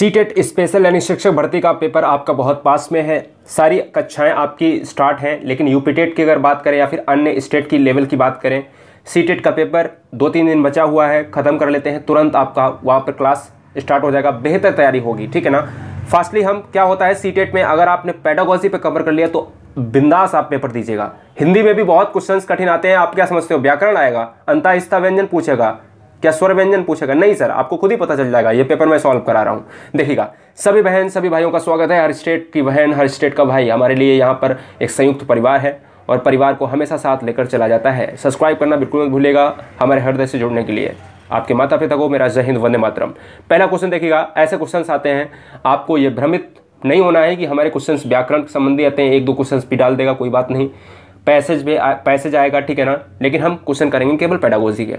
CTET special यानी शिक्षक भर्ती का पेपर आपका बहुत पास में है सारी कक्षाएं आपकी स्टार्ट हैं लेकिन यूपीटेट की अगर बात करें या फिर अन्य स्टेट की लेवल की बात करें सीटेट का पेपर दो तीन दिन बचा हुआ है ख़त्म कर लेते हैं तुरंत आपका वहाँ पर क्लास स्टार्ट हो जाएगा बेहतर तैयारी होगी ठीक है ना फास्टली हम क्या होता है सी में अगर आपने पेडागोजी पर कवर कर लिया तो बिंदास आप पेपर दीजिएगा हिंदी में भी बहुत क्वेश्चंस कठिन आते हैं आप क्या समझते हो व्याकरण आएगा अंताहिस्ता व्यंजन पूछेगा क्या स्वर व्यंजन पूछेगा नहीं सर आपको खुद ही पता चल जाएगा ये पेपर मैं सॉल्व करा रहा हूँ देखिएगा सभी बहन सभी भाइयों का स्वागत है हर स्टेट की बहन हर स्टेट का भाई हमारे लिए यहाँ पर एक संयुक्त परिवार है और परिवार को हमेशा साथ लेकर चला जाता है सब्सक्राइब करना बिल्कुल मत भूलेगा हमारे हृदय से जुड़ने के लिए आपके माता पिता को मेरा जय हिंद वंदे मातरम पहला क्वेश्चन देखिएगा ऐसे क्वेश्चन आते हैं आपको ये भ्रमित नहीं होना है कि हमारे क्वेश्चन व्याकरण संबंधी आते हैं एक दो क्वेश्चन भी डाल देगा कोई बात नहीं पैसेज भी पैसेज आएगा ठीक है ना लेकिन हम क्वेश्चन करेंगे केवल पेडागोजी के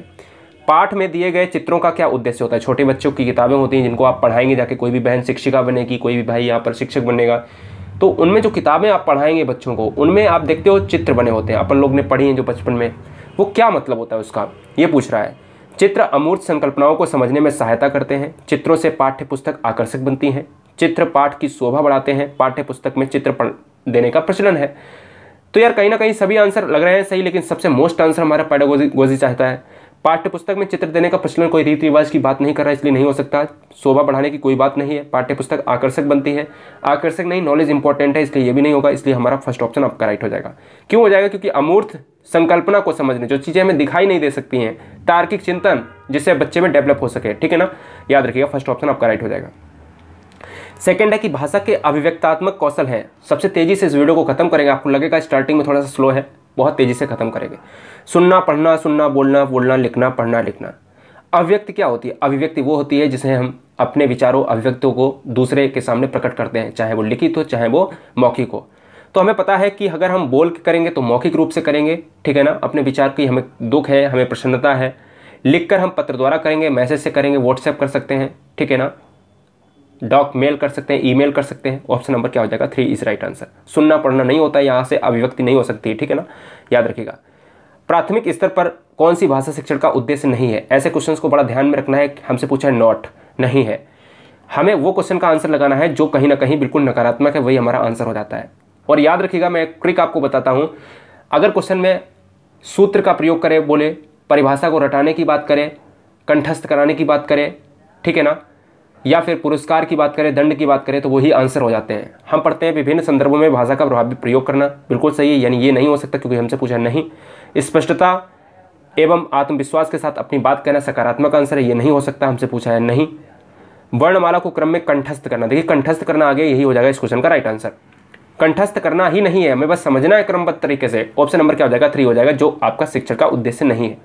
पाठ में दिए गए चित्रों का क्या उद्देश्य होता है छोटे बच्चों की किताबें होती हैं जिनको आप पढ़ाएंगे जाके कोई भी बहन शिक्षिका बनेगी कोई भी भाई यहाँ पर शिक्षक बनेगा तो उनमें जो किताबें आप पढ़ाएंगे बच्चों को उनमें आप देखते हो चित्र बने होते हैं अपन लोग ने पढ़ी हैं जो बचपन में वो क्या मतलब होता है उसका ये पूछ रहा है चित्र अमूर्त संकल्पनाओं को समझने में सहायता करते हैं चित्रों से पाठ्य पुस्तक आकर्षक बनती हैं चित्र पाठ की शोभा बढ़ाते हैं पाठ्य पुस्तक में चित्र देने का प्रचलन है तो यार कहीं ना कहीं सभी आंसर लग रहे हैं सही लेकिन सबसे मोस्ट आंसर हमारा पैडागोजी गोजी चाहता है पाठ्यपुस्तक में चित्र देने का प्रचलन कोई रीति रिवाज की बात नहीं कर रहा इसलिए नहीं हो सकता शोभा बढ़ाने की कोई बात नहीं है पाठ्यपुस्तक आकर्षक बनती है आकर्षक नहीं नॉलेज इंपॉर्टेंट है इसलिए ये भी नहीं होगा इसलिए हमारा फर्स्ट ऑप्शन आपका राइट हो जाएगा क्यों हो जाएगा क्योंकि अमूर्त संकल्पना को समझने जो चीज़ें हमें दिखाई नहीं दे सकती हैं तार्किक चिंतन जिससे बच्चे में डेवलप हो सके ठीक है ना याद रखिएगा फर्स्ट ऑप्शन आपका राइट हो जाएगा सेकेंड है कि भाषा के अभिव्यक्तात्मक कौशल है सबसे तेजी से इस वीडियो को खत्म करेंगे आपको लगेगा स्टार्टिंग में थोड़ा सा स्लो है बहुत तेज़ी से ख़त्म करेंगे सुनना पढ़ना सुनना बोलना बोलना लिखना पढ़ना लिखना अभिव्यक्ति क्या होती है अभिव्यक्ति वो होती है जिसे हम अपने विचारों अभिव्यक्तियों को दूसरे के सामने प्रकट करते हैं चाहे वो लिखित हो चाहे वो मौखिक हो तो हमें पता है कि अगर हम बोल के करेंगे तो मौखिक रूप से करेंगे ठीक है ना अपने विचार की हमें दुख है हमें प्रसन्नता है लिखकर हम पत्र द्वारा करेंगे मैसेज से करेंगे व्हाट्सएप कर सकते हैं ठीक है ना डॉक मेल कर सकते हैं ईमेल कर सकते हैं ऑप्शन नंबर क्या हो जाएगा थ्री इज राइट आंसर सुनना पढ़ना नहीं होता है यहाँ से अभिव्यक्ति नहीं हो सकती है ठीक है ना याद रखिएगा प्राथमिक स्तर पर कौन सी भाषा शिक्षण का उद्देश्य नहीं है ऐसे क्वेश्चन को बड़ा ध्यान में रखना है हमसे पूछा है नॉट नहीं है हमें वो क्वेश्चन का आंसर लगाना है जो कहीं ना कहीं बिल्कुल नकारात्मक है वही हमारा आंसर हो जाता है और याद रखिएगा मैं ट्रिक आपको बताता हूँ अगर क्वेश्चन में सूत्र का प्रयोग करें बोले परिभाषा को रटाने की बात करें कंठस्थ कराने की बात करें ठीक है ना या फिर पुरस्कार की बात करें दंड की बात करें तो वही आंसर हो जाते हैं हम पढ़ते हैं विभिन्न संदर्भों में भाषा का प्रभावी प्रयोग करना बिल्कुल सही है यानी ये नहीं हो सकता क्योंकि हमसे पूछा नहीं स्पष्टता एवं आत्मविश्वास के साथ अपनी बात कहना सकारात्मक आंसर है ये नहीं हो सकता हमसे पूछा है नहीं वर्णमाला को क्रम में कंठस्थ करना देखिए कंठस्थ करना आगे यही हो जाएगा इस क्वेश्चन का राइट आंसर कंठस्थ करना ही नहीं है हमें बस समझना है क्रमबद्ध तरीके से ऑप्शन नंबर क्या हो जाएगा थ्री हो जाएगा जो आपका शिक्षक का उद्देश्य नहीं है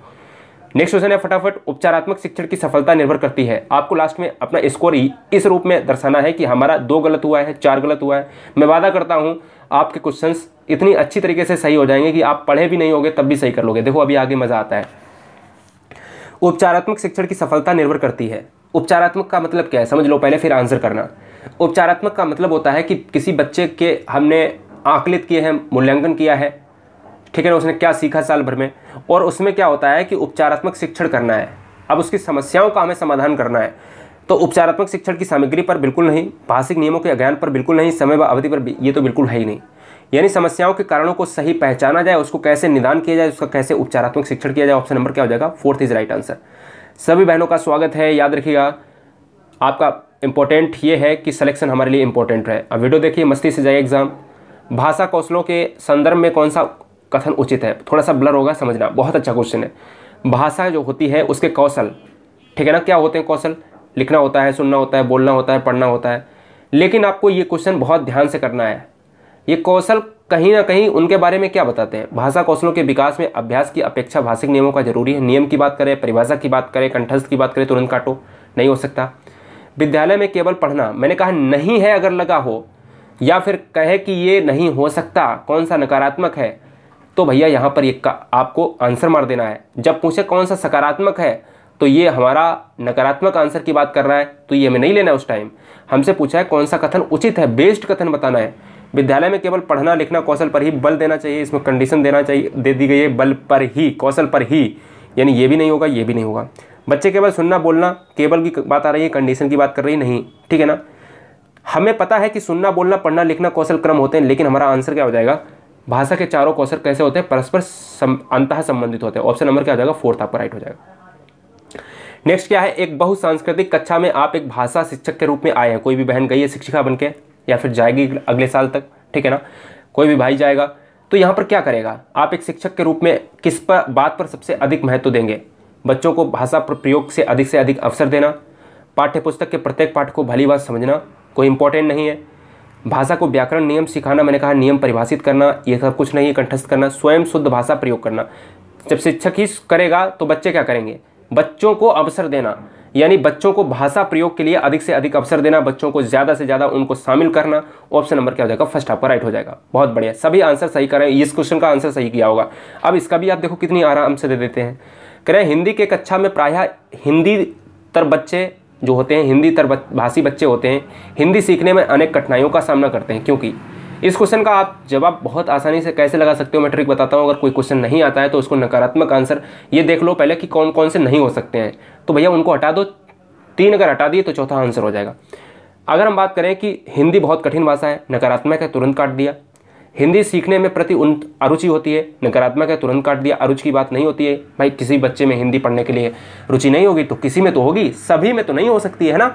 नेक्स्ट क्वेश्चन है फटाफट उपचारात्मक शिक्षण की सफलता निर्भर करती है आपको लास्ट में अपना स्कोर ही इस रूप में दर्शाना है कि हमारा दो गलत हुआ है चार गलत हुआ है मैं वादा करता हूँ आपके क्वेश्चंस इतनी अच्छी तरीके से सही हो जाएंगे कि आप पढ़े भी नहीं होगे तब भी सही कर लोगे देखो अभी आगे मज़ा आता है उपचारात्मक शिक्षण की सफलता निर्भर करती है उपचारात्मक का मतलब क्या है समझ लो पहले फिर आंसर करना उपचारात्मक का मतलब होता है कि किसी बच्चे के हमने आकलित किए हैं मूल्यांकन किया है ठीक है ना उसने क्या सीखा साल भर में और उसमें क्या होता है कि उपचारात्मक शिक्षण करना है अब उसकी समस्याओं का हमें समाधान करना है तो उपचारात्मक शिक्षण की सामग्री पर बिल्कुल नहीं भाषिक नियमों के अज्ञान पर बिल्कुल नहीं समय व अवधि पर ये तो बिल्कुल है ही नहीं यानी समस्याओं के कारणों को सही पहचाना जाए उसको कैसे निदान किया जाए उसका कैसे उपचारात्मक शिक्षण किया जाए ऑप्शन नंबर क्या हो जाएगा फोर्थ इज राइट आंसर सभी बहनों का स्वागत है याद रखिएगा आपका इंपॉर्टेंट ये है कि सिलेक्शन हमारे लिए इंपॉर्टेंट है अब वीडियो देखिए मस्ती से जाए एग्जाम भाषा कौशलों के संदर्भ में कौन सा कथन उचित है थोड़ा सा ब्लर होगा समझना बहुत अच्छा क्वेश्चन है भाषा जो होती है उसके कौशल ठीक है ना क्या होते हैं कौशल लिखना होता है सुनना होता है बोलना होता है पढ़ना होता है लेकिन आपको ये क्वेश्चन बहुत ध्यान से करना है ये कौशल कहीं ना कहीं उनके बारे में क्या बताते हैं भाषा कौशलों के विकास में अभ्यास की अपेक्षा भाषिक नियमों का जरूरी है नियम की बात करें परिभाषा की बात करें कंठस्थ की बात करें तुरंत काटो नहीं हो सकता विद्यालय में केवल पढ़ना मैंने कहा नहीं है अगर लगा हो या फिर कहे कि ये नहीं हो सकता कौन सा नकारात्मक है तो भैया यहाँ पर एक का आपको आंसर मार देना है जब पूछे कौन सा सकारात्मक है तो ये हमारा नकारात्मक आंसर की बात कर रहा है तो ये हमें नहीं लेना है उस टाइम हमसे पूछा है कौन सा कथन उचित है बेस्ट कथन बताना है विद्यालय में केवल पढ़ना लिखना कौशल पर ही बल देना चाहिए इसमें कंडीशन देना चाहिए दे दी गई है बल पर ही कौशल पर ही यानी ये भी नहीं होगा ये भी नहीं होगा बच्चे केवल सुनना बोलना केवल की बात आ रही है कंडीशन की बात कर रही नहीं ठीक है ना हमें पता है कि सुनना बोलना पढ़ना लिखना कौशल क्रम होते हैं लेकिन हमारा आंसर क्या हो जाएगा भाषा के चारों कौशल कैसे होते हैं परस्पर अंत संबंधित होते हैं ऑप्शन नंबर क्या हो जाएगा फोर्थ आपका राइट हो जाएगा नेक्स्ट क्या है एक बहुसांस्कृतिक कक्षा में आप एक भाषा शिक्षक के रूप में आए हैं कोई भी बहन गई है शिक्षिका बन के या फिर जाएगी अगले साल तक ठीक है ना कोई भी भाई जाएगा तो यहाँ पर क्या करेगा आप एक शिक्षक के रूप में किस पर बात पर सबसे अधिक महत्व देंगे बच्चों को भाषा पर प्रयोग से अधिक से अधिक अवसर देना पाठ्य पुस्तक के प्रत्येक पाठ को भली बात समझना कोई इंपॉर्टेंट नहीं है भाषा को व्याकरण नियम सिखाना मैंने कहा नियम परिभाषित करना ये सब कुछ नहीं है कंठस्थ करना स्वयं शुद्ध भाषा प्रयोग करना जब शिक्षक ही करेगा तो बच्चे क्या करेंगे बच्चों को अवसर देना यानी बच्चों को भाषा प्रयोग के लिए अधिक से अधिक अवसर देना बच्चों को ज़्यादा से ज़्यादा उनको शामिल करना ऑप्शन नंबर क्या हो जाएगा फर्स्ट आपका राइट हो जाएगा बहुत बढ़िया सभी आंसर सही करें इस क्वेश्चन का आंसर सही किया होगा अब इसका भी आप देखो कितनी आराम से दे देते हैं करें हिंदी के कक्षा में प्रायः हिंदी तर बच्चे जो होते हैं हिंदी तर भाषी बच्चे होते हैं हिंदी सीखने में अनेक कठिनाइयों का सामना करते हैं क्योंकि इस क्वेश्चन का आप जवाब बहुत आसानी से कैसे लगा सकते हो मैं ट्रिक बताता हूँ अगर कोई क्वेश्चन नहीं आता है तो उसको नकारात्मक आंसर ये देख लो पहले कि कौन कौन से नहीं हो सकते हैं तो भैया उनको हटा दो तीन अगर हटा दिए तो चौथा आंसर हो जाएगा अगर हम बात करें कि हिंदी बहुत कठिन भाषा है नकारात्मक है तुरंत काट दिया हिंदी सीखने में प्रति उन अरुचि होती है नकारात्मक है तुरंत काट दिया अरुचि की बात नहीं होती है भाई किसी बच्चे में हिंदी पढ़ने के लिए रुचि नहीं होगी तो किसी में तो होगी सभी में तो नहीं हो सकती है ना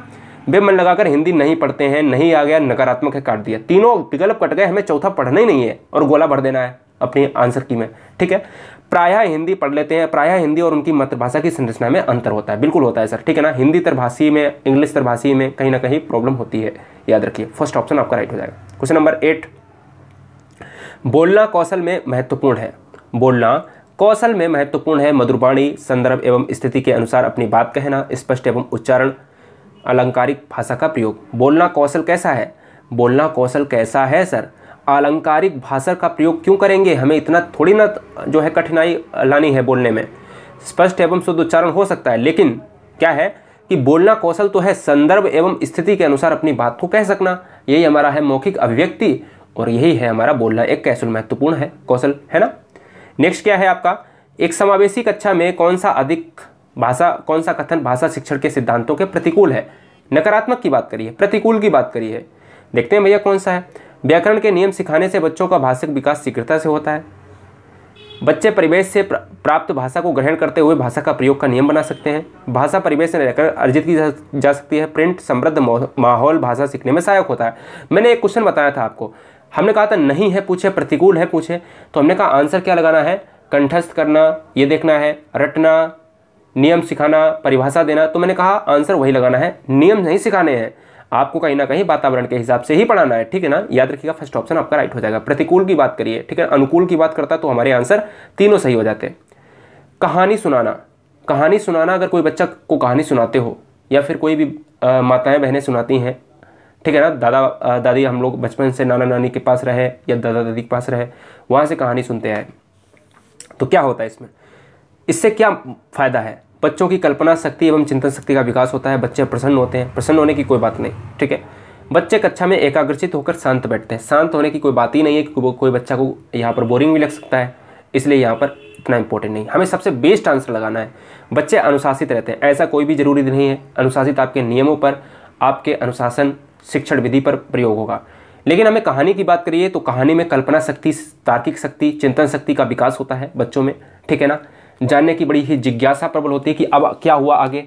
बेमन लगाकर हिंदी नहीं पढ़ते हैं नहीं आ गया नकारात्मक है काट दिया तीनों विकल्प कट गए हमें चौथा पढ़ना ही नहीं है और गोला भर देना है अपनी आंसर की में ठीक है प्रायः हिंदी पढ़ लेते हैं प्रायः हिंदी और उनकी मातृभाषा की संरचना में अंतर होता है बिल्कुल होता है सर ठीक है ना हिंदी तरभाषी में इंग्लिश तरभाषी में कहीं ना कहीं प्रॉब्लम होती है याद रखिए फर्स्ट ऑप्शन आपका राइट हो जाएगा क्वेश्चन नंबर एट बोलना कौशल में महत्वपूर्ण है बोलना कौशल में महत्वपूर्ण है मधुरवाणी संदर्भ एवं स्थिति के अनुसार अपनी बात कहना स्पष्ट एवं उच्चारण अलंकारिक भाषा का प्रयोग बोलना कौशल कैसा है बोलना कौशल कैसा है सर अलंकारिक भाषा का प्रयोग क्यों करेंगे हमें इतना थोड़ी ना जो है कठिनाई लानी है बोलने में स्पष्ट एवं शुद्ध उच्चारण हो सकता है लेकिन क्या है कि बोलना कौशल तो है संदर्भ एवं स्थिति के अनुसार अपनी बात को कह सकना यही हमारा है मौखिक अभिव्यक्ति और यही है हमारा बोलना एक कैसुल महत्वपूर्ण है कौशल है ना नेक्स्ट क्या है आपका एक समावेशी कक्षा में कौन सा अधिक भाषा कौन सा कथन भाषा शिक्षण के सिद्धांतों के प्रतिकूल है नकारात्मक की बात करिए प्रतिकूल की बात करिए देखते हैं भैया कौन सा है व्याकरण के नियम सिखाने से बच्चों का भाषिक विकास शीघ्रता से होता है बच्चे परिवेश से प्राप्त भाषा को ग्रहण करते हुए भाषा का प्रयोग का नियम बना सकते हैं भाषा परिवेश से रहकर अर्जित की जा सकती है प्रिंट समृद्ध माहौल भाषा सीखने में सहायक होता है मैंने एक क्वेश्चन बताया था आपको हमने कहा था नहीं है पूछे प्रतिकूल है पूछे तो हमने कहा आंसर क्या लगाना है कंठस्थ करना ये देखना है रटना नियम सिखाना परिभाषा देना तो मैंने कहा आंसर वही लगाना है नियम नहीं सिखाने हैं आपको कहीं ना कहीं वातावरण के हिसाब से ही पढ़ाना है ठीक है ना याद रखिएगा फर्स्ट ऑप्शन आपका राइट हो जाएगा प्रतिकूल की बात करिए ठीक है अनुकूल की बात करता तो हमारे आंसर तीनों सही हो जाते कहानी सुनाना कहानी सुनाना अगर कोई बच्चा को कहानी सुनाते हो या फिर कोई भी माताएं बहनें सुनाती हैं ठीक है ना दादा दादी हम लोग बचपन से नाना नानी के पास रहे या दादा दादी के पास रहे वहाँ से कहानी सुनते आए तो क्या होता है इसमें इससे क्या फ़ायदा है बच्चों की कल्पना शक्ति एवं चिंतन शक्ति का विकास होता है बच्चे प्रसन्न होते हैं प्रसन्न होने की कोई बात नहीं ठीक है बच्चे कक्षा में एकाग्रचित होकर शांत बैठते हैं शांत होने की कोई बात ही नहीं है कि कोई बच्चा को यहाँ पर बोरिंग भी लग सकता है इसलिए यहाँ पर इतना इंपॉर्टेंट नहीं हमें सबसे बेस्ट आंसर लगाना है बच्चे अनुशासित रहते हैं ऐसा कोई भी ज़रूरी नहीं है अनुशासित आपके नियमों पर आपके अनुशासन शिक्षण विधि पर प्रयोग होगा लेकिन हमें कहानी की बात करिए तो कहानी में कल्पना शक्ति तार्किक शक्ति चिंतन शक्ति का विकास होता है बच्चों में ठीक है ना जानने की बड़ी ही जिज्ञासा प्रबल होती है कि अब क्या हुआ आगे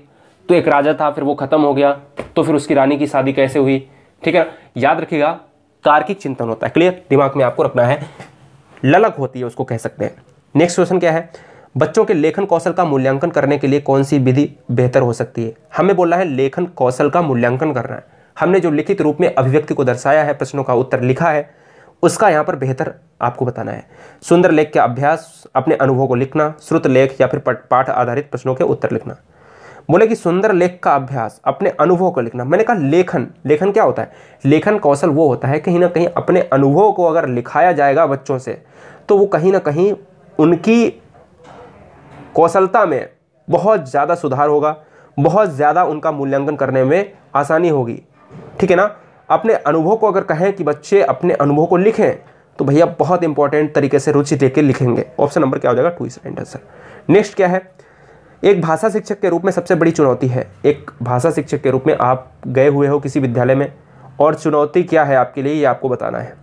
तो एक राजा था फिर वो खत्म हो गया तो फिर उसकी रानी की शादी कैसे हुई ठीक है ना याद रखिएगा तार्किक चिंतन होता है क्लियर दिमाग में आपको रखना है ललक होती है उसको कह सकते हैं नेक्स्ट क्वेश्चन क्या है बच्चों के लेखन कौशल का मूल्यांकन करने के लिए कौन सी विधि बेहतर हो सकती है हमें बोलना है लेखन कौशल का मूल्यांकन करना है हमने जो लिखित रूप में अभिव्यक्ति को दर्शाया है प्रश्नों का उत्तर लिखा है उसका यहाँ पर बेहतर आपको बताना है सुंदर लेख का अभ्यास अपने अनुभव को लिखना श्रुत लेख या फिर पाठ आधारित प्रश्नों के उत्तर लिखना बोले कि सुंदर लेख का अभ्यास अपने अनुभव को लिखना मैंने कहा लेखन लेखन क्या होता है लेखन कौशल वो होता है कहीं ना कहीं अपने अनुभव को अगर लिखाया जाएगा बच्चों से तो वो कहीं ना कहीं उनकी कौशलता में बहुत ज़्यादा सुधार होगा बहुत ज़्यादा उनका मूल्यांकन करने में आसानी होगी ठीक है ना अपने अनुभव को अगर कहें कि बच्चे अपने अनुभव को लिखें तो भैया बहुत इंपॉर्टेंट तरीके से रुचि लेके लिखेंगे ऑप्शन नंबर क्या हो जाएगा two is right answer next क्या है एक भाषा शिक्षक के रूप में सबसे बड़ी चुनौती है एक भाषा शिक्षक के रूप में आप गए हुए हो किसी विद्यालय में और चुनौती क्या है आपके लिए ये आपको बताना है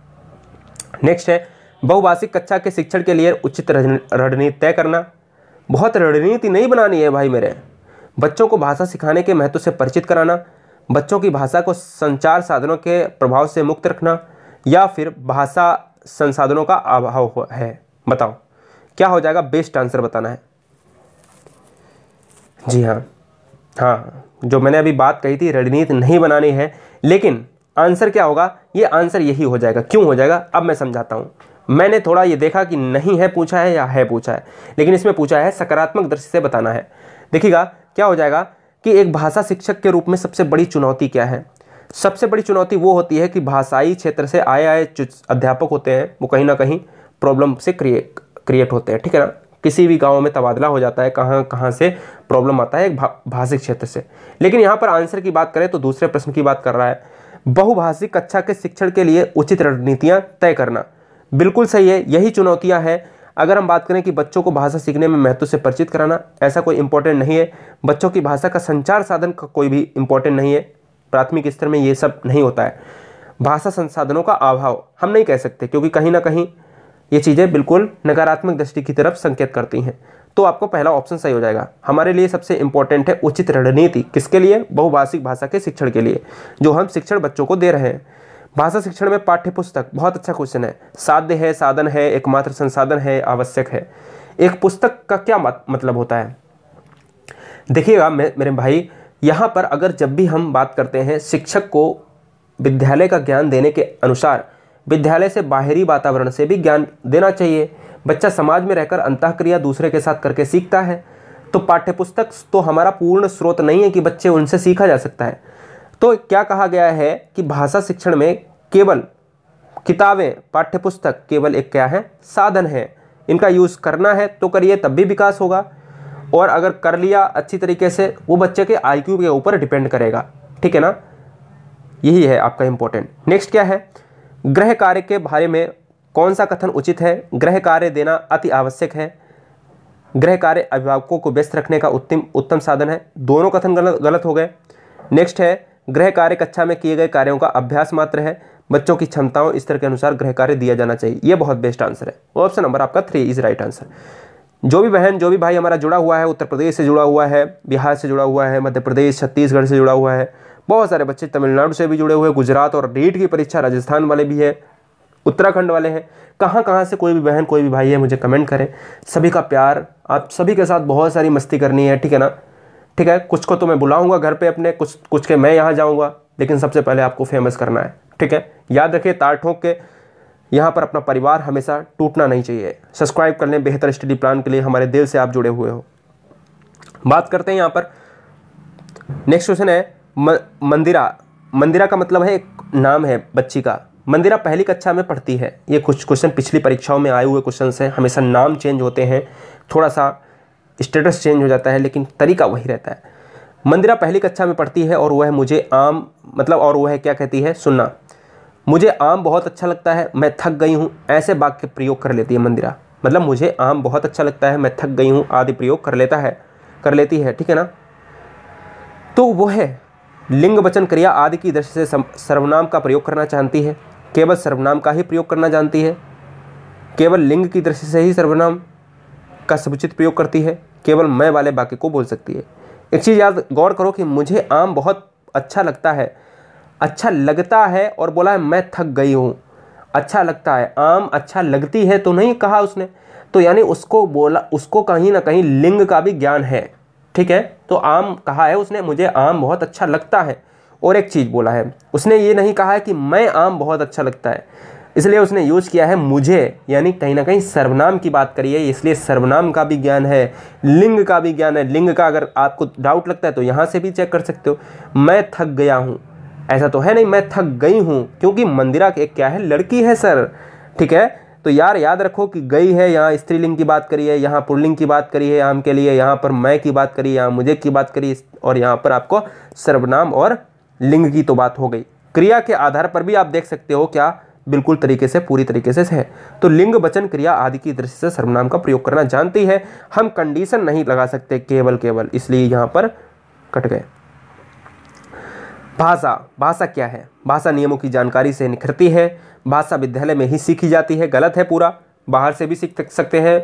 नेक्स्ट है बहुभाषिक कक्षा के शिक्षण के लिए उचित रणनीति तय करना बहुत रणनीति नहीं बनानी है भाई मेरे बच्चों को भाषा सिखाने के महत्व से परिचित कराना बच्चों की भाषा को संचार साधनों के प्रभाव से मुक्त रखना या फिर भाषा संसाधनों का अभाव है बताओ क्या हो जाएगा बेस्ट आंसर बताना है जी हाँ हाँ जो मैंने अभी बात कही थी रणनीति नहीं बनानी है लेकिन आंसर क्या होगा ये आंसर यही हो जाएगा क्यों हो जाएगा अब मैं समझाता हूँ मैंने थोड़ा ये देखा कि नहीं है पूछा है या है पूछा है लेकिन इसमें पूछा है सकारात्मक दृष्टि से बताना है देखिएगा क्या हो जाएगा कि एक भाषा शिक्षक के रूप में सबसे बड़ी चुनौती क्या है सबसे बड़ी चुनौती वो होती है कि भाषाई क्षेत्र से आए आए अध्यापक होते हैं वो कहीं ना कहीं प्रॉब्लम से क्रिएट क्रिएट होते हैं ठीक है ना किसी भी गांव में तबादला हो जाता है कहाँ कहाँ से प्रॉब्लम आता है भा, भाषिक क्षेत्र से लेकिन यहाँ पर आंसर की बात करें तो दूसरे प्रश्न की बात कर रहा है बहुभाषिक कक्षा के शिक्षण के लिए उचित रणनीतियाँ तय करना बिल्कुल सही है यही चुनौतियाँ हैं अगर हम बात करें कि बच्चों को भाषा सीखने में महत्व से परिचित कराना ऐसा कोई इंपॉर्टेंट नहीं है बच्चों की भाषा का संचार साधन का कोई भी इंपॉर्टेंट नहीं है प्राथमिक स्तर में ये सब नहीं होता है भाषा संसाधनों का अभाव हम नहीं कह सकते क्योंकि कहीं ना कहीं ये चीज़ें बिल्कुल नकारात्मक दृष्टि की तरफ संकेत करती हैं तो आपको पहला ऑप्शन सही हो जाएगा हमारे लिए सबसे इंपॉर्टेंट है उचित रणनीति किसके लिए बहुभाषिक भाषा के शिक्षण के लिए जो हम शिक्षण बच्चों को दे रहे हैं भाषा शिक्षण में पाठ्यपुस्तक बहुत अच्छा क्वेश्चन है साध्य है साधन है एकमात्र संसाधन है आवश्यक है एक पुस्तक का क्या मत, मतलब होता है देखिएगा मेरे भाई यहाँ पर अगर जब भी हम बात करते हैं शिक्षक को विद्यालय का ज्ञान देने के अनुसार विद्यालय से बाहरी वातावरण से भी ज्ञान देना चाहिए बच्चा समाज में रहकर अंतःक्रिया दूसरे के साथ करके सीखता है तो पाठ्यपुस्तक तो हमारा पूर्ण स्रोत नहीं है कि बच्चे उनसे सीखा जा सकता है तो क्या कहा गया है कि भाषा शिक्षण में केवल किताबें पाठ्यपुस्तक केवल एक क्या है साधन है इनका यूज़ करना है तो करिए तब भी विकास होगा और अगर कर लिया अच्छी तरीके से वो बच्चे के आईक्यू के ऊपर डिपेंड करेगा ठीक है ना यही है आपका इम्पोर्टेंट नेक्स्ट क्या है ग्रह कार्य के बारे में कौन सा कथन उचित है ग्रह कार्य देना अति आवश्यक है ग्रह कार्य अभिभावकों को व्यस्त रखने का उत्तम उत्तम साधन है दोनों कथन गलत गलत हो गए नेक्स्ट है गृह कार्य कक्षा में किए गए कार्यों का अभ्यास मात्र है बच्चों की क्षमताओं स्तर के अनुसार गृह कार्य दिया जाना चाहिए यह बहुत बेस्ट आंसर है ऑप्शन नंबर आपका थ्री इज राइट आंसर जो भी बहन जो भी भाई हमारा जुड़ा हुआ है उत्तर प्रदेश से जुड़ा हुआ है बिहार से जुड़ा हुआ है मध्य प्रदेश छत्तीसगढ़ से जुड़ा हुआ है बहुत सारे बच्चे तमिलनाडु से भी जुड़े हुए हैं गुजरात और नीट की परीक्षा राजस्थान वाले भी है उत्तराखंड वाले हैं कहाँ कहाँ से कोई भी बहन कोई भी भाई है मुझे कमेंट करें सभी का प्यार आप सभी के साथ बहुत सारी मस्ती करनी है ठीक है ना ठीक है कुछ को तो मैं बुलाऊंगा घर पे अपने कुछ कुछ के मैं यहाँ जाऊँगा लेकिन सबसे पहले आपको फेमस करना है ठीक है याद रखिए तार ठोंक के यहाँ पर अपना परिवार हमेशा टूटना नहीं चाहिए सब्सक्राइब कर लें बेहतर स्टडी प्लान के लिए हमारे दिल से आप जुड़े हुए हो बात करते हैं यहाँ पर नेक्स्ट क्वेश्चन है म, मंदिरा मंदिरा का मतलब है एक नाम है बच्ची का मंदिरा पहली कक्षा में पढ़ती है ये कुछ क्वेश्चन पिछली परीक्षाओं में आए हुए क्वेश्चन हैं हमेशा नाम चेंज होते हैं थोड़ा सा स्टेटस चेंज हो जाता है लेकिन तरीका वही रहता है मंदिरा पहली कक्षा में पढ़ती है और वह मुझे आम मतलब और वह क्या कहती है सुनना मुझे आम बहुत अच्छा लगता है मैं थक गई हूँ ऐसे वाक्य प्रयोग कर लेती है मंदिरा मतलब मुझे आम बहुत अच्छा लगता है मैं थक गई हूँ आदि प्रयोग कर लेता है कर लेती है ठीक है ना तो वह लिंग वचन क्रिया आदि की दृष्टि से सर्वनाम का प्रयोग करना चाहती है केवल सर्वनाम का ही प्रयोग करना जानती है केवल लिंग की दृष्टि से ही सर्वनाम का समुचित प्रयोग करती है केवल मैं वाले वाक्य को बोल सकती है एक चीज़ याद गौर करो कि मुझे आम बहुत अच्छा लगता है अच्छा लगता है और बोला है मैं थक गई हूँ अच्छा लगता है आम अच्छा लगती है तो नहीं कहा उसने तो यानी उसको बोला उसको कहीं ना कहीं लिंग का भी ज्ञान है ठीक है तो आम कहा है उसने मुझे आम बहुत अच्छा लगता है और एक चीज़ बोला है उसने ये नहीं कहा है कि मैं आम बहुत अच्छा लगता है इसलिए उसने यूज किया है मुझे यानी कहीं ना कहीं सर्वनाम की बात करी है इसलिए सर्वनाम का भी ज्ञान है लिंग का भी ज्ञान है लिंग का अगर आपको डाउट लगता है तो यहाँ से भी चेक कर सकते हो मैं थक गया हूँ ऐसा तो है नहीं मैं थक गई हूँ क्योंकि मंदिरा एक क्या है लड़की है सर ठीक है तो यार याद रखो कि गई है यहाँ स्त्रीलिंग की बात करी है यहाँ पुरलिंग की बात करी है आम के लिए यहाँ पर मैं की बात करी यहाँ मुझे की बात करी और यहाँ पर आपको सर्वनाम और लिंग की तो बात हो गई क्रिया के आधार पर भी आप देख सकते हो क्या बिल्कुल तरीके से पूरी तरीके से है तो लिंग वचन क्रिया आदि की दृष्टि से सर्वनाम का प्रयोग करना जानती है हम कंडीशन नहीं लगा सकते केवल केवल इसलिए यहाँ पर कट गए भाषा भाषा क्या है भाषा नियमों की जानकारी से निखरती है भाषा विद्यालय में ही सीखी जाती है गलत है पूरा बाहर से भी सीख सकते हैं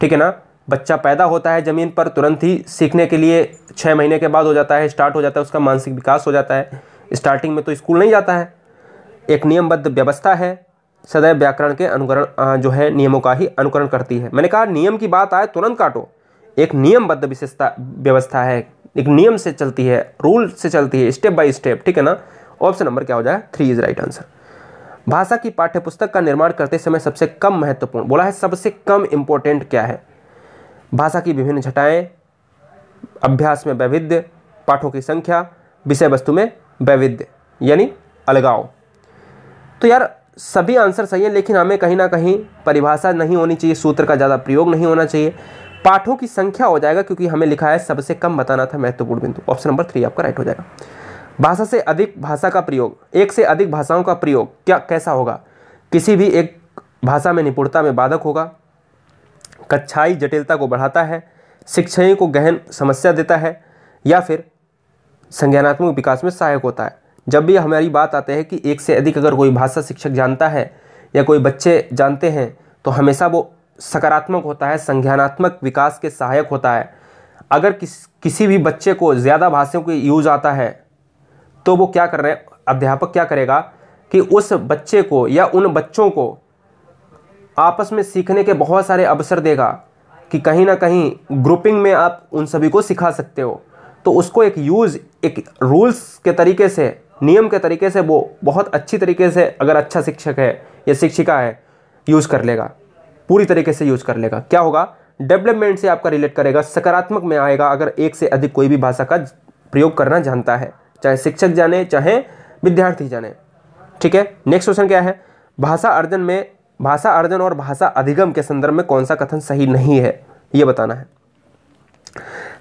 ठीक है ना बच्चा पैदा होता है ज़मीन पर तुरंत ही सीखने के लिए छः महीने के बाद हो जाता है स्टार्ट हो जाता है उसका मानसिक विकास हो जाता है स्टार्टिंग में तो स्कूल नहीं जाता है एक नियमबद्ध व्यवस्था है सदैव व्याकरण के अनुकरण जो है नियमों का ही अनुकरण करती है मैंने कहा नियम की बात आए तुरंत काटो एक नियमबद्ध विशेषता व्यवस्था है एक नियम से चलती है रूल से चलती है स्टेप बाय स्टेप ठीक है ना ऑप्शन नंबर क्या हो जाए थ्री इज राइट आंसर भाषा की पाठ्यपुस्तक का निर्माण करते समय सबसे कम महत्वपूर्ण बोला है सबसे कम इम्पोर्टेंट क्या है भाषा की विभिन्न छटाएँ अभ्यास में वैविध्य पाठों की संख्या विषय वस्तु में वैविध्य यानी अलगाव तो यार सभी आंसर सही है लेकिन हमें कहीं ना कहीं परिभाषा नहीं होनी चाहिए सूत्र का ज़्यादा प्रयोग नहीं होना चाहिए पाठों की संख्या हो जाएगा क्योंकि हमें लिखा है सबसे कम बताना था महत्वपूर्ण बिंदु ऑप्शन नंबर थ्री आपका राइट हो जाएगा भाषा से अधिक भाषा का प्रयोग एक से अधिक भाषाओं का प्रयोग क्या कैसा होगा किसी भी एक भाषा में निपुणता में बाधक होगा कक्षाई जटिलता को बढ़ाता है शिक्षाई को गहन समस्या देता है या फिर संज्ञानात्मक विकास में सहायक होता है जब भी हमारी बात आते हैं कि एक से अधिक अगर कोई भाषा शिक्षक जानता है या कोई बच्चे जानते हैं तो हमेशा वो सकारात्मक होता है संज्ञानात्मक विकास के सहायक होता है अगर किस किसी भी बच्चे को ज़्यादा भाषाओं की यूज आता है तो वो क्या कर रहे हैं अध्यापक क्या करेगा कि उस बच्चे को या उन बच्चों को आपस में सीखने के बहुत सारे अवसर देगा कि कहीं ना कहीं ग्रुपिंग में आप उन सभी को सिखा सकते हो तो उसको एक यूज़ एक रूल्स के तरीके से नियम के तरीके से वो बहुत अच्छी तरीके से अगर अच्छा शिक्षक है या शिक्षिका है यूज़ कर लेगा पूरी तरीके से यूज़ कर लेगा क्या होगा डेवलपमेंट से आपका रिलेट करेगा सकारात्मक में आएगा अगर एक से अधिक कोई भी भाषा का प्रयोग करना जानता है चाहे शिक्षक जाने चाहे विद्यार्थी जाने ठीक है नेक्स्ट क्वेश्चन क्या है भाषा अर्जन में भाषा अर्जन और भाषा अधिगम के संदर्भ में कौन सा कथन सही नहीं है ये बताना है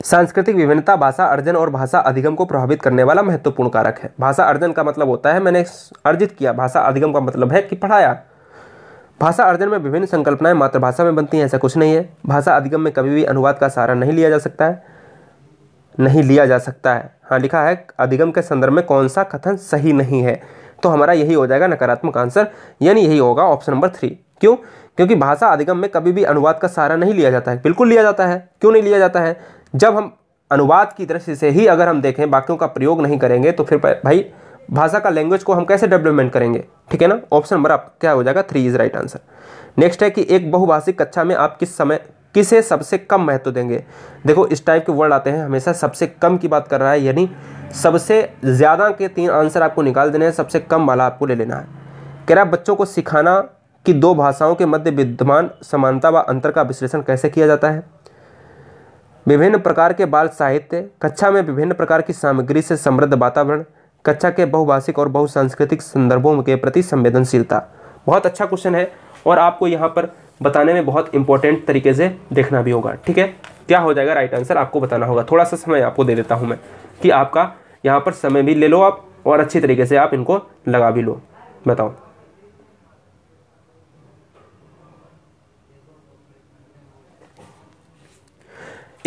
सांस्कृतिक विभिन्नता भाषा अर्जन और भाषा अधिगम को प्रभावित करने वाला महत्वपूर्ण कारक है भाषा अर्जन का मतलब होता है मैंने अर्जित किया भाषा अधिगम का मतलब है कि पढ़ाया भाषा अर्जन में विभिन्न संकल्पनाएं मातृभाषा में बनती हैं ऐसा कुछ नहीं है भाषा अधिगम में कभी भी अनुवाद का सहारा नहीं लिया जा सकता है नहीं लिया जा सकता है हाँ लिखा है अधिगम के संदर्भ में कौन सा कथन सही नहीं है तो हमारा यही हो जाएगा नकारात्मक आंसर यानी यही होगा ऑप्शन नंबर थ्री क्यों क्योंकि भाषा अधिगम में कभी भी अनुवाद का सहारा नहीं लिया जाता है बिल्कुल लिया जाता है क्यों नहीं लिया जाता है जब हम अनुवाद की दृष्टि से ही अगर हम देखें वाक्यों का प्रयोग नहीं करेंगे तो फिर भाई भाषा का लैंग्वेज को हम कैसे डेवलपमेंट करेंगे ठीक है ना ऑप्शन नंबर आप क्या हो जाएगा three is right answer next है कि एक बहुभाषिक कक्षा में आप किस समय किसे सबसे कम महत्व देंगे देखो इस टाइप के वर्ड आते हैं हमेशा सबसे कम की बात कर रहा है यानी सबसे ज़्यादा के तीन आंसर आपको निकाल देने हैं सबसे कम वाला आपको ले लेना है कह रहा बच्चों को सिखाना कि दो भाषाओं के मध्य विद्यमान समानता व अंतर का विश्लेषण कैसे किया जाता है विभिन्न प्रकार के बाल साहित्य कक्षा में विभिन्न प्रकार की सामग्री से समृद्ध वातावरण कक्षा के बहुभाषिक और बहुसांस्कृतिक संदर्भों के प्रति संवेदनशीलता बहुत अच्छा क्वेश्चन है और आपको यहाँ पर बताने में बहुत इंपॉर्टेंट तरीके से देखना भी होगा ठीक है क्या हो जाएगा राइट आंसर आपको बताना होगा थोड़ा सा समय आपको दे देता हूँ मैं कि आपका यहाँ पर समय भी ले लो आप और अच्छी तरीके से आप इनको लगा भी लो बताओ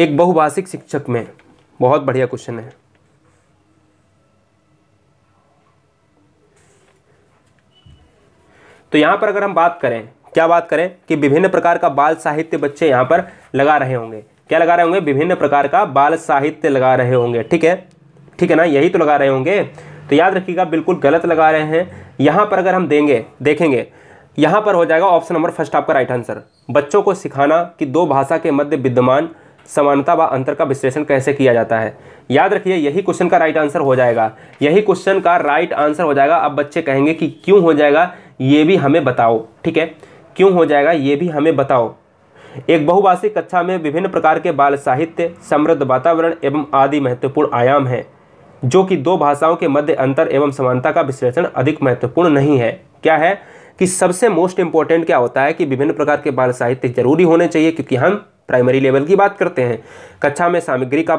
एक बहुभाषिक शिक्षक में बहुत बढ़िया क्वेश्चन है तो यहां पर अगर हम बात करें क्या बात करें कि विभिन्न प्रकार का बाल साहित्य बच्चे यहां पर लगा रहे होंगे क्या लगा रहे होंगे विभिन्न प्रकार का बाल साहित्य लगा रहे होंगे ठीक है ठीक है ना यही तो लगा रहे होंगे तो याद रखिएगा बिल्कुल गलत लगा रहे हैं यहां पर अगर हम देंगे देखेंगे यहां पर हो जाएगा ऑप्शन नंबर फर्स्ट आपका राइट आंसर बच्चों को सिखाना कि दो भाषा के मध्य विद्यमान समानता व अंतर का विश्लेषण कैसे किया जाता है याद रखिए यही क्वेश्चन का राइट आंसर हो जाएगा यही क्वेश्चन का राइट आंसर हो जाएगा अब बच्चे कहेंगे कि क्यों हो जाएगा ये भी हमें बताओ ठीक है क्यों हो जाएगा ये भी हमें बताओ एक बहुभाषिक कक्षा में विभिन्न प्रकार के बाल साहित्य समृद्ध वातावरण एवं आदि महत्वपूर्ण आयाम हैं जो कि दो भाषाओं के मध्य अंतर एवं समानता का विश्लेषण अधिक महत्वपूर्ण नहीं है क्या है कि सबसे मोस्ट इंपॉर्टेंट क्या होता है कि विभिन्न प्रकार के बाल साहित्य जरूरी होने चाहिए क्योंकि हम प्राइमरी लेवल की बात करते हैं कक्षा में सामग्री का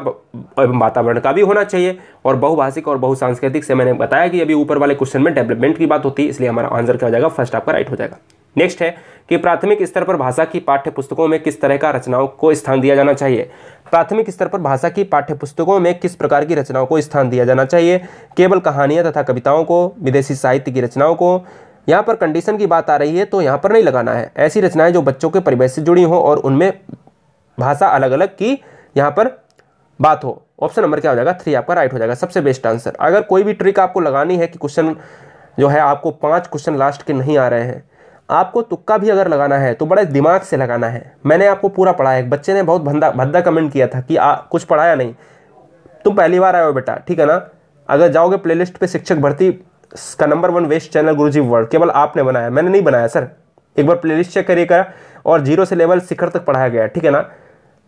वातावरण का भी होना चाहिए और बहुभाषिक और बहुसांस्कृतिक से मैंने बताया कि अभी ऊपर वाले क्वेश्चन में डेवलपमेंट की बात होती है इसलिए हमारा आंसर क्या हो जाएगा फर्स्ट आपका राइट हो जाएगा नेक्स्ट है कि प्राथमिक स्तर पर भाषा की पाठ्य पुस्तकों में किस तरह का रचनाओं को स्थान दिया जाना चाहिए प्राथमिक स्तर पर भाषा की पाठ्य पुस्तकों में किस प्रकार की रचनाओं को स्थान दिया जाना चाहिए केवल कहानियाँ तथा कविताओं को विदेशी साहित्य की रचनाओं को यहाँ पर कंडीशन की बात आ रही है तो यहाँ पर नहीं लगाना है ऐसी रचनाएं जो बच्चों के परिवेश से जुड़ी हों और उनमें भाषा अलग अलग की यहाँ पर बात हो ऑप्शन नंबर क्या हो जाएगा थ्री आपका राइट हो जाएगा सबसे बेस्ट आंसर अगर कोई भी ट्रिक आपको लगानी है कि क्वेश्चन जो है आपको पाँच क्वेश्चन लास्ट के नहीं आ रहे हैं आपको तुक्का भी अगर लगाना है तो बड़े दिमाग से लगाना है मैंने आपको पूरा पढ़ाया एक बच्चे ने बहुत भंदा भद्दा कमेंट किया था कि आ, कुछ पढ़ाया नहीं तुम पहली बार आए हो बेटा ठीक है ना अगर जाओगे प्लेलिस्ट पे शिक्षक भर्ती का number one best channel Guruji world केवल आपने बनाया मैंने नहीं बनाया सर एक बार प्लेलिस्ट चेक करिएगा और जीरो से लेवल शिखर तक पढ़ाया गया ठीक है ना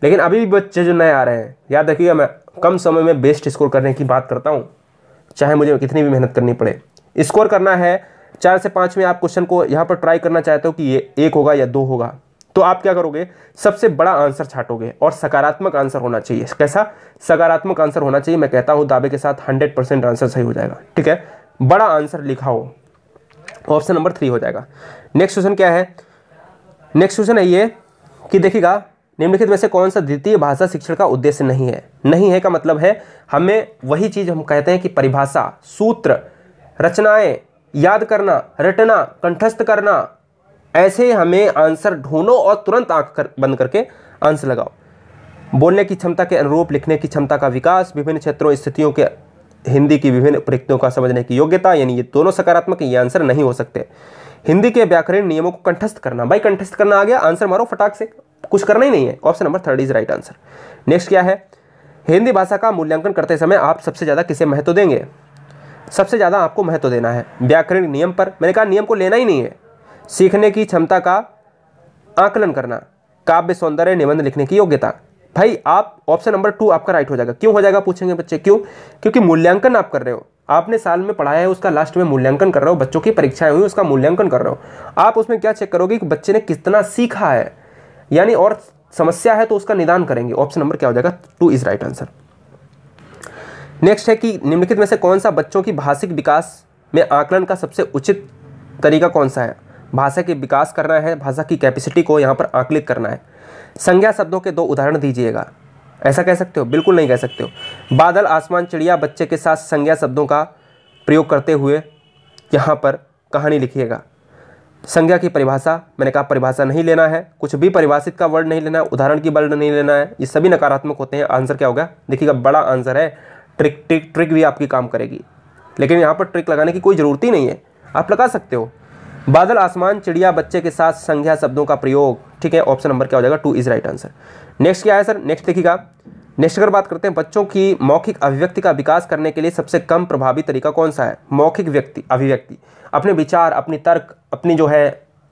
लेकिन अभी भी बच्चे जो नए आ रहे हैं याद रखिएगा मैं कम समय में बेस्ट स्कोर करने की बात करता हूँ चाहे मुझे कितनी भी मेहनत करनी पड़े स्कोर करना है चार से पाँच में आप क्वेश्चन को यहाँ पर ट्राई करना चाहते हो कि ये एक होगा या दो होगा तो आप क्या करोगे सबसे बड़ा आंसर छाटोगे और सकारात्मक आंसर होना चाहिए कैसा सकारात्मक आंसर होना चाहिए मैं कहता हूँ दावे के साथ हंड्रेड परसेंट आंसर सही हो जाएगा ठीक है बड़ा आंसर लिखा हो ऑप्शन नंबर थ्री हो जाएगा नेक्स्ट क्वेश्चन क्या है नेक्स्ट क्वेश्चन है ये कि देखिएगा निम्नलिखित में से कौन सा द्वितीय भाषा शिक्षण का उद्देश्य नहीं है नहीं है का मतलब है हमें वही चीज़ हम कहते हैं कि परिभाषा सूत्र रचनाएं याद करना रटना कंठस्थ करना ऐसे हमें आंसर ढूंढो और तुरंत आंख कर, बंद करके आंसर लगाओ बोलने की क्षमता के अनुरूप लिखने की क्षमता का विकास विभिन्न क्षेत्रों स्थितियों के हिंदी की विभिन्न प्रयुक्तियों का समझने की योग्यता यानी ये दोनों सकारात्मक ये आंसर नहीं हो सकते हिंदी के व्याकरण नियमों को कंठस्थ करना भाई कंठस्थ करना आ गया आंसर मारो फटाक से कुछ करना ही नहीं है option number third is right answer next क्या है हिंदी भाषा का मूल्यांकन करते समय आप सबसे ज़्यादा किसे महत्व देंगे सबसे ज़्यादा आपको महत्व देना है व्याकरण नियम पर मैंने कहा नियम को लेना ही नहीं है सीखने की क्षमता का आकलन करना काव्य सौंदर्य निबंध लिखने की योग्यता भाई आप ऑप्शन नंबर टू आपका राइट हो जाएगा क्यों हो जाएगा पूछेंगे बच्चे क्यों क्योंकि मूल्यांकन आप कर रहे हो आपने साल में पढ़ाया है उसका लास्ट में मूल्यांकन कर रहे हो बच्चों की परीक्षाएं हुई उसका मूल्यांकन कर रहे हो आप उसमें क्या चेक करोगे कि बच्चे ने कितना सीखा है यानी और समस्या है तो उसका निदान करेंगे ऑप्शन नंबर क्या हो जाएगा two is right answer next है कि निम्नलिखित में से कौन सा बच्चों की भाषिक विकास में आकलन का सबसे उचित तरीका कौन सा है भाषा के विकास करना है भाषा की कैपेसिटी को यहाँ पर आकलित करना है संज्ञा शब्दों के दो उदाहरण दीजिएगा ऐसा कह सकते हो बिल्कुल नहीं कह सकते हो बादल आसमान चिड़िया बच्चे के साथ संज्ञा शब्दों का प्रयोग करते हुए यहाँ पर कहानी लिखिएगा संज्ञा की परिभाषा मैंने कहा परिभाषा नहीं लेना है कुछ भी परिभाषित का वर्ड नहीं लेना है उदाहरण की वर्ड नहीं लेना है ये सभी नकारात्मक होते हैं आंसर क्या होगा देखिएगा बड़ा आंसर है ट्रिक ट्रिक ट्रिक भी आपकी काम करेगी लेकिन यहाँ पर ट्रिक लगाने की कोई ज़रूरत ही नहीं है आप लगा सकते हो बादल आसमान चिड़िया बच्चे के साथ संज्ञा शब्दों का प्रयोग ठीक है ऑप्शन नंबर क्या हो जाएगा two is right answer next क्या है सर नेक्स्ट देखिएगा नेक्स्ट अगर बात करते हैं बच्चों की मौखिक अभिव्यक्ति का विकास करने के लिए सबसे कम प्रभावी तरीका कौन सा है मौखिक व्यक्ति अभिव्यक्ति अपने विचार अपनी तर्क अपनी जो है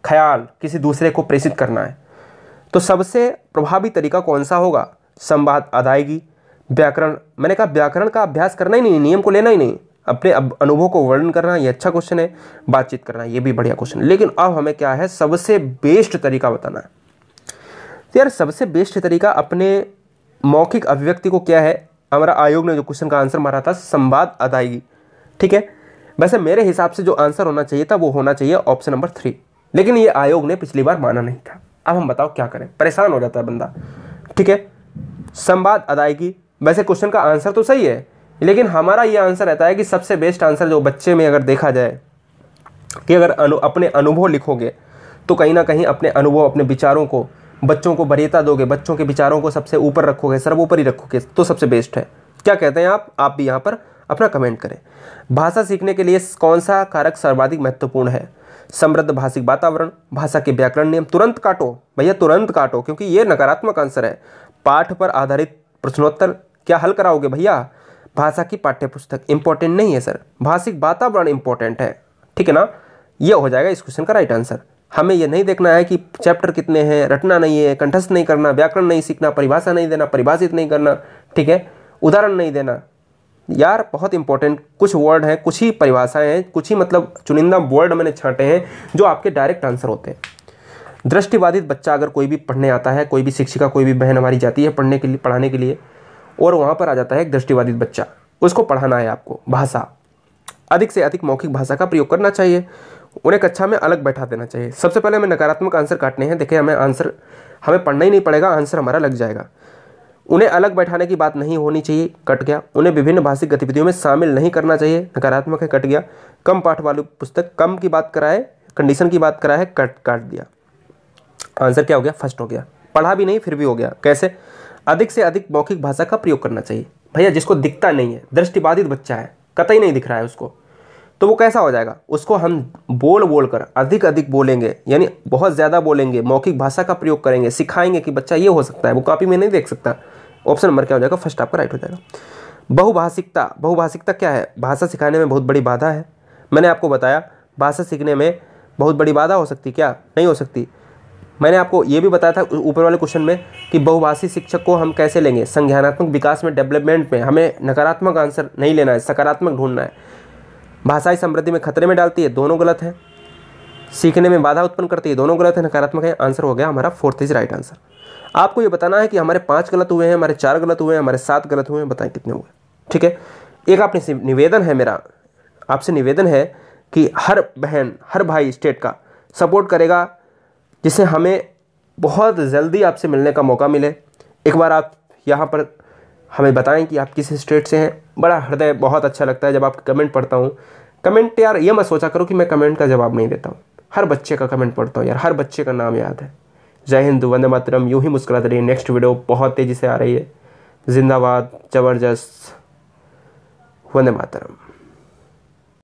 ख्याल किसी दूसरे को प्रेषित करना है तो सबसे प्रभावी तरीका कौन सा होगा संवाद अदायगी व्याकरण मैंने कहा व्याकरण का अभ्यास करना ही नहीं नियम को लेना ही नहीं अपने अनुभव को वर्णन करना ये अच्छा क्वेश्चन है बातचीत करना ये भी बढ़िया क्वेश्चन है लेकिन अब हमें क्या है सबसे बेस्ट तरीका बताना है तो यार सबसे बेस्ट तरीका अपने मौखिक अभिव्यक्ति को क्या है हमारा आयोग ने जो क्वेश्चन का आंसर मारा था संवाद अदायगी ठीक है वैसे मेरे हिसाब से जो आंसर होना चाहिए था वो होना चाहिए ऑप्शन नंबर थ्री लेकिन ये आयोग ने पिछली बार माना नहीं था अब हम बताओ क्या करें परेशान हो जाता है बंदा ठीक है संवाद अदायगी वैसे क्वेश्चन का आंसर तो सही है लेकिन हमारा ये आंसर रहता है कि सबसे बेस्ट आंसर जो बच्चे में अगर देखा जाए कि अगर अनु, अपने अनुभव लिखोगे तो कहीं ना कहीं अपने अनुभव अपने विचारों को बच्चों को बरीयता दोगे बच्चों के विचारों को सबसे ऊपर रखोगे सर्वोपरि रखोगे तो सबसे बेस्ट है क्या कहते हैं आप आप भी यहाँ पर अपना कमेंट करें भाषा सीखने के लिए कौन सा कारक सर्वाधिक महत्वपूर्ण है समृद्ध भाषिक वातावरण भाषा के व्याकरण नियम तुरंत काटो भैया तुरंत काटो क्योंकि ये नकारात्मक आंसर है पाठ पर आधारित प्रश्नोत्तर क्या हल कराओगे भैया भाषा की पाठ्यपुस्तक इंपॉर्टेंट नहीं है सर भाषिक वातावरण इंपॉर्टेंट है ठीक है ना ये हो जाएगा इस क्वेश्चन का राइट आंसर हमें यह नहीं देखना है कि चैप्टर कितने हैं रटना नहीं है कंठस्थ नहीं करना व्याकरण नहीं सीखना परिभाषा नहीं देना परिभाषित नहीं करना ठीक है उदाहरण नहीं देना यार बहुत इंपॉर्टेंट कुछ वर्ड हैं कुछ ही परिभाषाएं हैं कुछ ही मतलब चुनिंदा वर्ड मैंने छांटे हैं जो आपके डायरेक्ट आंसर होते हैं दृष्टिबाधित बच्चा अगर कोई भी पढ़ने आता है कोई भी शिक्षिका कोई भी बहन हमारी जाती है पढ़ने के लिए पढ़ाने के लिए और वहाँ पर आ जाता है एक दृष्टिबाधित बच्चा उसको पढ़ाना है आपको भाषा अधिक से अधिक मौखिक भाषा का प्रयोग करना चाहिए उन्हें कक्षा में अलग बैठा देना चाहिए सबसे पहले हमें नकारात्मक आंसर काटने हैं देखिए हमें आंसर हमें पढ़ना ही नहीं पड़ेगा आंसर हमारा लग जाएगा उन्हें अलग बैठाने की बात नहीं होनी चाहिए कट गया उन्हें विभिन्न भाषिक गतिविधियों में शामिल नहीं करना चाहिए नकारात्मक है कट गया कम पाठ वाली पुस्तक कम की बात कराए कंडीशन की बात कराए कट काट दिया आंसर क्या हो गया फर्स्ट हो गया पढ़ा भी नहीं फिर भी हो गया कैसे अधिक से अधिक मौखिक भाषा का प्रयोग करना चाहिए भैया जिसको दिखता नहीं है दृष्टिबाधित बच्चा है कतई नहीं दिख रहा है उसको तो वो कैसा हो जाएगा उसको हम बोल बोल कर अधिक अधिक बोलेंगे यानी बहुत ज़्यादा बोलेंगे मौखिक भाषा का प्रयोग करेंगे सिखाएंगे कि बच्चा ये हो सकता है वो कॉपी में नहीं देख सकता ऑप्शन नंबर क्या हो जाएगा फर्स्ट आपका राइट हो जाएगा बहुभाषिकता बहुभाषिकता क्या है भाषा सिखाने में बहुत बड़ी बाधा है मैंने आपको बताया भाषा सीखने में बहुत बड़ी बाधा हो सकती क्या नहीं हो सकती मैंने आपको ये भी बताया था ऊपर वाले क्वेश्चन में कि बहुभाषी शिक्षक को हम कैसे लेंगे संज्ञानात्मक विकास में डेवलपमेंट में हमें नकारात्मक आंसर नहीं लेना है सकारात्मक ढूंढना है भाषाई समृद्धि में खतरे में डालती है दोनों गलत है सीखने में बाधा उत्पन्न करती है दोनों गलत है नकारात्मक है आंसर हो गया हमारा फोर्थ इज राइट आंसर आपको ये बताना है कि हमारे पाँच गलत हुए हैं हमारे चार गलत हुए हैं हमारे सात गलत हुए हैं बताएं कितने हुए ठीक है एक आपने निवेदन है मेरा आपसे निवेदन है कि हर बहन हर भाई स्टेट का सपोर्ट करेगा जिससे हमें बहुत जल्दी आपसे मिलने का मौका मिले एक बार आप यहाँ पर हमें बताएं कि आप किस स्टेट से हैं बड़ा हृदय बहुत अच्छा लगता है जब आपके कमेंट पढ़ता हूँ कमेंट यार ये मैं सोचा करो कि मैं कमेंट का जवाब नहीं देता हूँ हर बच्चे का कमेंट पढ़ता हूँ यार हर बच्चे का नाम याद है जय हिंद वंदे मातरम यूँ ही मुस्कुराते रहिए नेक्स्ट वीडियो बहुत तेज़ी से आ रही है जिंदाबाद ज़बरदस्त वंदे मातरम